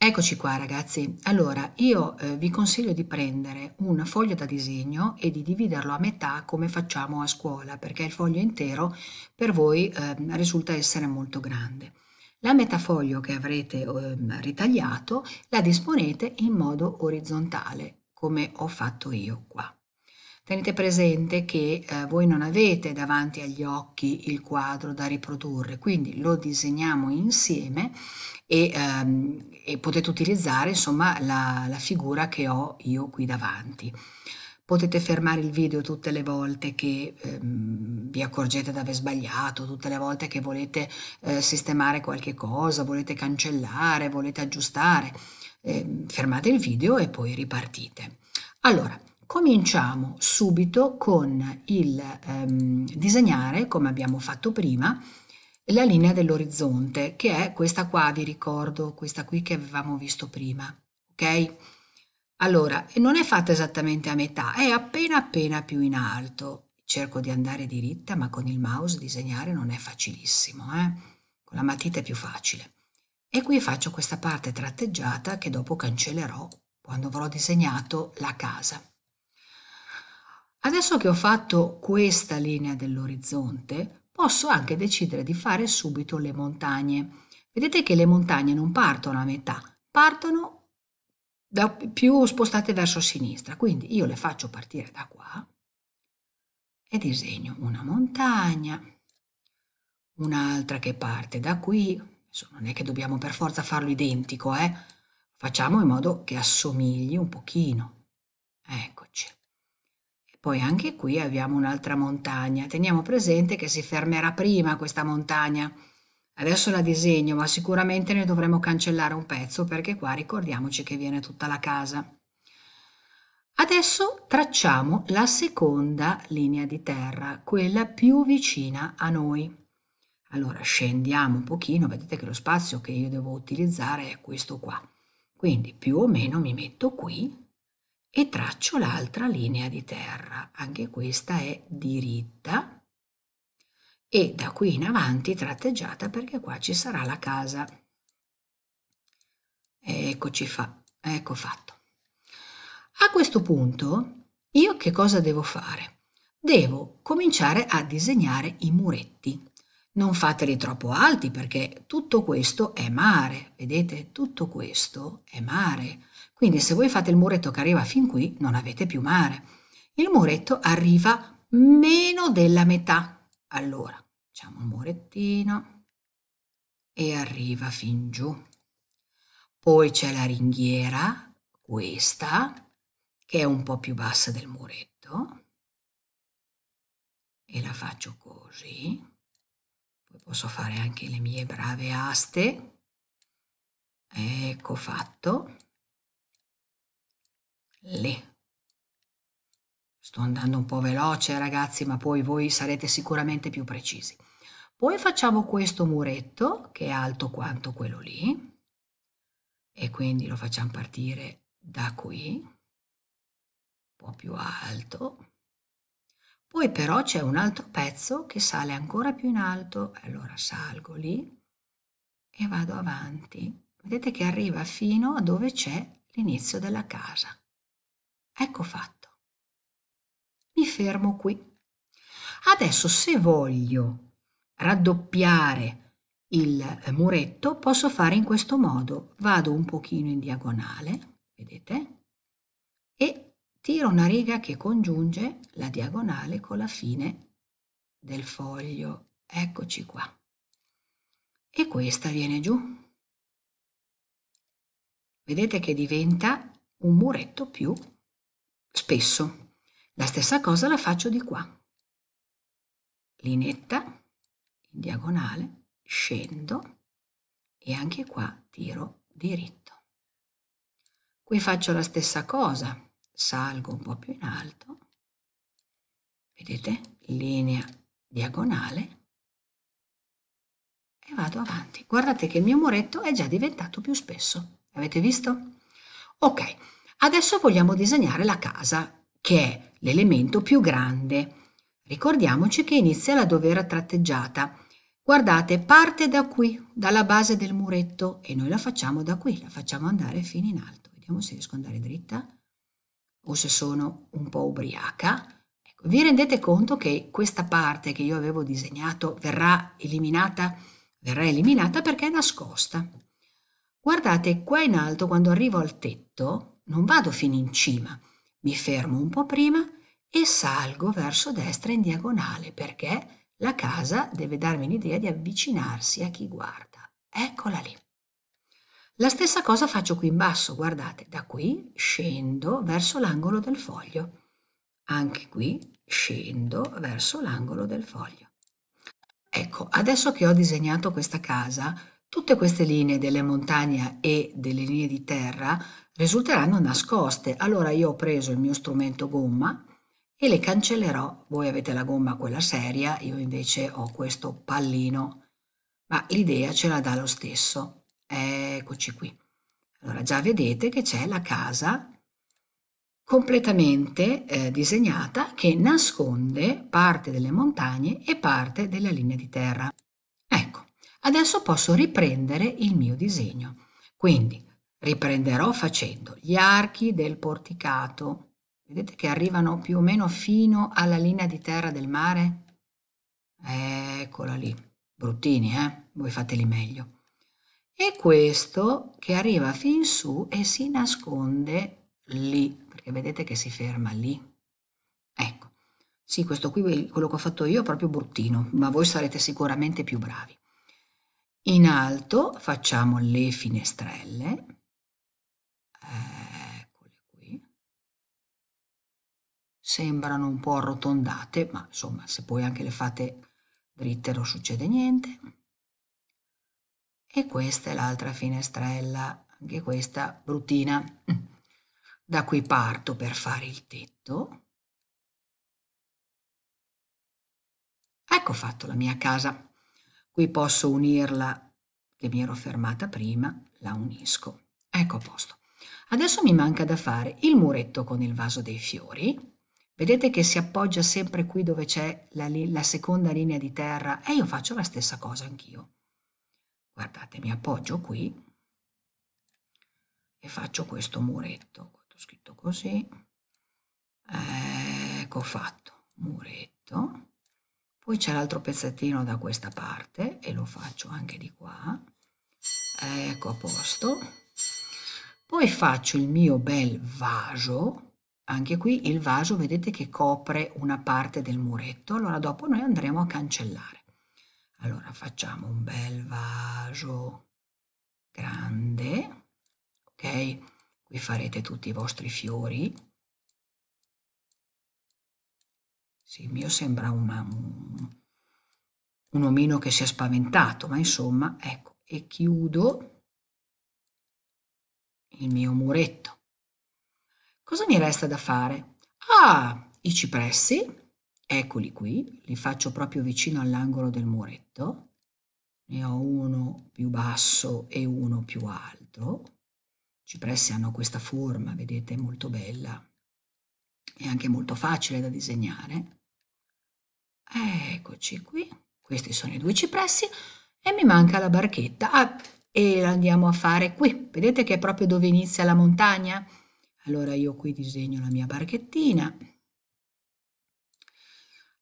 Eccoci qua ragazzi, allora io eh, vi consiglio di prendere un foglio da disegno e di dividerlo a metà come facciamo a scuola perché il foglio intero per voi eh, risulta essere molto grande. La metà foglio che avrete eh, ritagliato la disponete in modo orizzontale come ho fatto io qua. Tenete presente che eh, voi non avete davanti agli occhi il quadro da riprodurre, quindi lo disegniamo insieme e, ehm, e potete utilizzare insomma la, la figura che ho io qui davanti. Potete fermare il video tutte le volte che ehm, vi accorgete di aver sbagliato, tutte le volte che volete eh, sistemare qualche cosa, volete cancellare, volete aggiustare. Eh, fermate il video e poi ripartite. Allora, Cominciamo subito con il ehm, disegnare, come abbiamo fatto prima, la linea dell'orizzonte, che è questa qua, vi ricordo, questa qui che avevamo visto prima, ok? Allora, non è fatta esattamente a metà, è appena appena più in alto. Cerco di andare diritta, ma con il mouse disegnare non è facilissimo, eh? Con la matita è più facile. E qui faccio questa parte tratteggiata che dopo cancellerò quando avrò disegnato la casa. Adesso che ho fatto questa linea dell'orizzonte, posso anche decidere di fare subito le montagne. Vedete che le montagne non partono a metà, partono da, più spostate verso sinistra, quindi io le faccio partire da qua e disegno una montagna, un'altra che parte da qui, Adesso non è che dobbiamo per forza farlo identico, eh? facciamo in modo che assomigli un pochino. Ecco poi anche qui abbiamo un'altra montagna. Teniamo presente che si fermerà prima questa montagna. Adesso la disegno, ma sicuramente ne dovremo cancellare un pezzo perché qua ricordiamoci che viene tutta la casa. Adesso tracciamo la seconda linea di terra, quella più vicina a noi. Allora scendiamo un pochino, vedete che lo spazio che io devo utilizzare è questo qua. Quindi più o meno mi metto qui e traccio l'altra linea di terra, anche questa è diritta e da qui in avanti tratteggiata perché qua ci sarà la casa. Eccoci fa, ecco fatto. A questo punto io che cosa devo fare? Devo cominciare a disegnare i muretti. Non fateli troppo alti perché tutto questo è mare, vedete? Tutto questo è mare. Quindi se voi fate il muretto che arriva fin qui, non avete più mare. Il muretto arriva meno della metà. Allora, facciamo un murettino e arriva fin giù. Poi c'è la ringhiera, questa, che è un po' più bassa del muretto. E la faccio così. Poi posso fare anche le mie brave aste. Ecco fatto le. Sto andando un po' veloce ragazzi, ma poi voi sarete sicuramente più precisi. Poi facciamo questo muretto che è alto quanto quello lì e quindi lo facciamo partire da qui, un po' più alto. Poi però c'è un altro pezzo che sale ancora più in alto, allora salgo lì e vado avanti. Vedete che arriva fino a dove c'è l'inizio della casa. Ecco fatto. Mi fermo qui. Adesso se voglio raddoppiare il muretto posso fare in questo modo. Vado un pochino in diagonale, vedete? E tiro una riga che congiunge la diagonale con la fine del foglio. Eccoci qua. E questa viene giù. Vedete che diventa un muretto più spesso. La stessa cosa la faccio di qua. Linetta in diagonale, scendo e anche qua tiro diritto. Qui faccio la stessa cosa, salgo un po' più in alto, vedete, linea diagonale e vado avanti. Guardate che il mio muretto è già diventato più spesso, avete visto? Ok. Adesso vogliamo disegnare la casa, che è l'elemento più grande. Ricordiamoci che inizia là dove era tratteggiata. Guardate, parte da qui, dalla base del muretto, e noi la facciamo da qui, la facciamo andare fino in alto. Vediamo se riesco ad andare dritta o se sono un po' ubriaca. Ecco, vi rendete conto che questa parte che io avevo disegnato verrà eliminata, verrà eliminata perché è nascosta. Guardate, qua in alto, quando arrivo al tetto, non vado fino in cima, mi fermo un po' prima e salgo verso destra in diagonale perché la casa deve darmi l'idea di avvicinarsi a chi guarda. Eccola lì. La stessa cosa faccio qui in basso, guardate, da qui scendo verso l'angolo del foglio. Anche qui scendo verso l'angolo del foglio. Ecco, adesso che ho disegnato questa casa, Tutte queste linee delle montagne e delle linee di terra risulteranno nascoste, allora io ho preso il mio strumento gomma e le cancellerò, voi avete la gomma quella seria, io invece ho questo pallino, ma l'idea ce la dà lo stesso. Eccoci qui. Allora già vedete che c'è la casa completamente eh, disegnata che nasconde parte delle montagne e parte della linea di terra. Adesso posso riprendere il mio disegno. Quindi riprenderò facendo gli archi del porticato. Vedete che arrivano più o meno fino alla linea di terra del mare? Eccola lì. Bruttini, eh? Voi fateli meglio. E questo che arriva fin su e si nasconde lì, perché vedete che si ferma lì. Ecco, sì, questo qui, quello che ho fatto io è proprio bruttino, ma voi sarete sicuramente più bravi. In alto facciamo le finestrelle, eccole eh, qui, sembrano un po' arrotondate, ma insomma se poi anche le fate dritte non succede niente. E questa è l'altra finestrella, anche questa bruttina. Da qui parto per fare il tetto. Ecco fatto la mia casa. Qui posso unirla, che mi ero fermata prima, la unisco. Ecco a posto. Adesso mi manca da fare il muretto con il vaso dei fiori. Vedete che si appoggia sempre qui dove c'è la, la seconda linea di terra e io faccio la stessa cosa anch'io. Guardate, mi appoggio qui e faccio questo muretto. Ho scritto così. Ecco fatto, muretto. Poi c'è l'altro pezzettino da questa parte e lo faccio anche di qua. Ecco a posto. Poi faccio il mio bel vaso. Anche qui il vaso vedete che copre una parte del muretto. Allora dopo noi andremo a cancellare. Allora facciamo un bel vaso grande. Ok? Qui farete tutti i vostri fiori Sì, il mio sembra una, un, un omino che si è spaventato, ma insomma, ecco, e chiudo il mio muretto. Cosa mi resta da fare? Ah, i cipressi, eccoli qui, li faccio proprio vicino all'angolo del muretto. Ne ho uno più basso e uno più alto. I cipressi hanno questa forma, vedete, molto bella e anche molto facile da disegnare. Eccoci qui, questi sono i due cipressi e mi manca la barchetta. Ah, e la andiamo a fare qui, vedete che è proprio dove inizia la montagna? Allora io qui disegno la mia barchettina.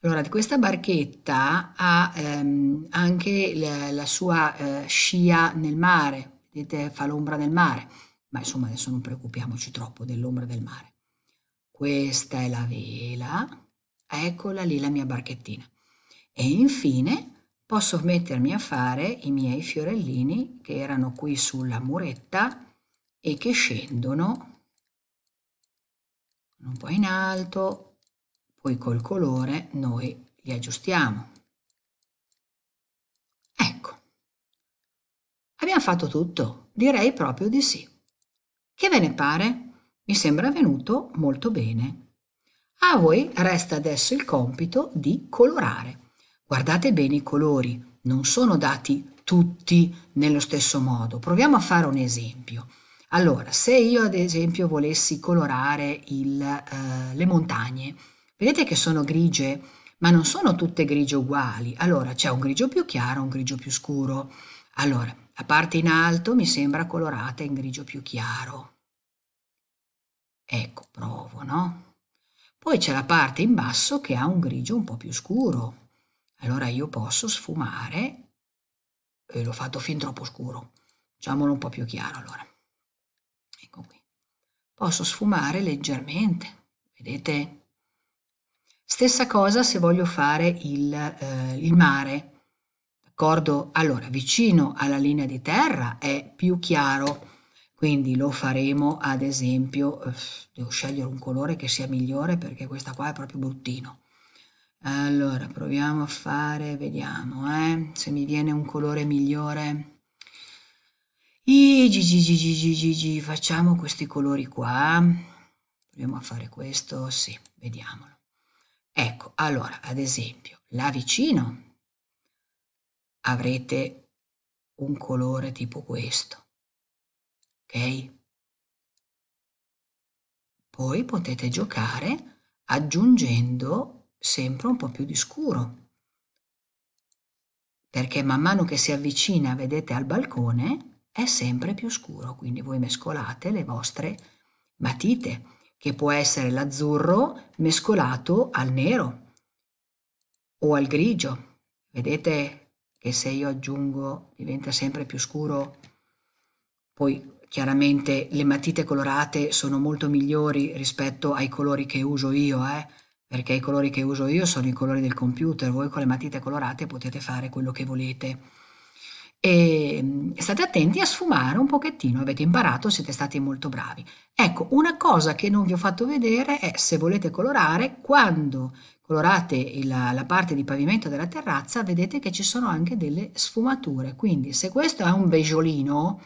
Allora, questa barchetta ha ehm, anche la, la sua eh, scia nel mare, vedete, fa l'ombra nel mare, ma insomma adesso non preoccupiamoci troppo dell'ombra del mare. Questa è la vela, Eccola lì la mia barchettina. E infine posso mettermi a fare i miei fiorellini che erano qui sulla muretta e che scendono un po' in alto, poi col colore noi li aggiustiamo. Ecco, abbiamo fatto tutto, direi proprio di sì. Che ve ne pare? Mi sembra venuto molto bene. A voi resta adesso il compito di colorare. Guardate bene i colori, non sono dati tutti nello stesso modo. Proviamo a fare un esempio. Allora, se io ad esempio volessi colorare il, eh, le montagne, vedete che sono grigie, ma non sono tutte grigie uguali. Allora, c'è un grigio più chiaro, un grigio più scuro. Allora, la parte in alto mi sembra colorata in grigio più chiaro. Ecco, provo, no? Poi c'è la parte in basso che ha un grigio un po' più scuro. Allora io posso sfumare, e l'ho fatto fin troppo scuro, facciamolo un po' più chiaro allora. Ecco qui. Posso sfumare leggermente, vedete? Stessa cosa se voglio fare il, eh, il mare, d'accordo? Allora, vicino alla linea di terra è più chiaro quindi lo faremo ad esempio, eh, devo scegliere un colore che sia migliore perché questa qua è proprio bruttino. Allora, proviamo a fare, vediamo, eh, se mi viene un colore migliore. I, gi, gi, gi, gi, facciamo questi colori qua. Proviamo a fare questo, sì, vediamolo. Ecco, allora, ad esempio, là vicino avrete un colore tipo questo ok? Poi potete giocare aggiungendo sempre un po' più di scuro, perché man mano che si avvicina, vedete, al balcone è sempre più scuro, quindi voi mescolate le vostre matite, che può essere l'azzurro mescolato al nero o al grigio. Vedete che se io aggiungo diventa sempre più scuro, poi Chiaramente le matite colorate sono molto migliori rispetto ai colori che uso io, eh? perché i colori che uso io sono i colori del computer, voi con le matite colorate potete fare quello che volete. E ehm, state attenti a sfumare un pochettino, avete imparato, siete stati molto bravi. Ecco, una cosa che non vi ho fatto vedere è se volete colorare, quando colorate la, la parte di pavimento della terrazza, vedete che ci sono anche delle sfumature. Quindi se questo è un beigiolino,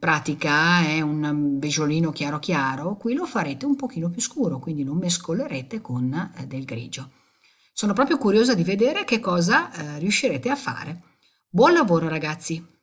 pratica è un beggiolino chiaro chiaro, qui lo farete un pochino più scuro, quindi lo mescolerete con eh, del grigio. Sono proprio curiosa di vedere che cosa eh, riuscirete a fare. Buon lavoro ragazzi!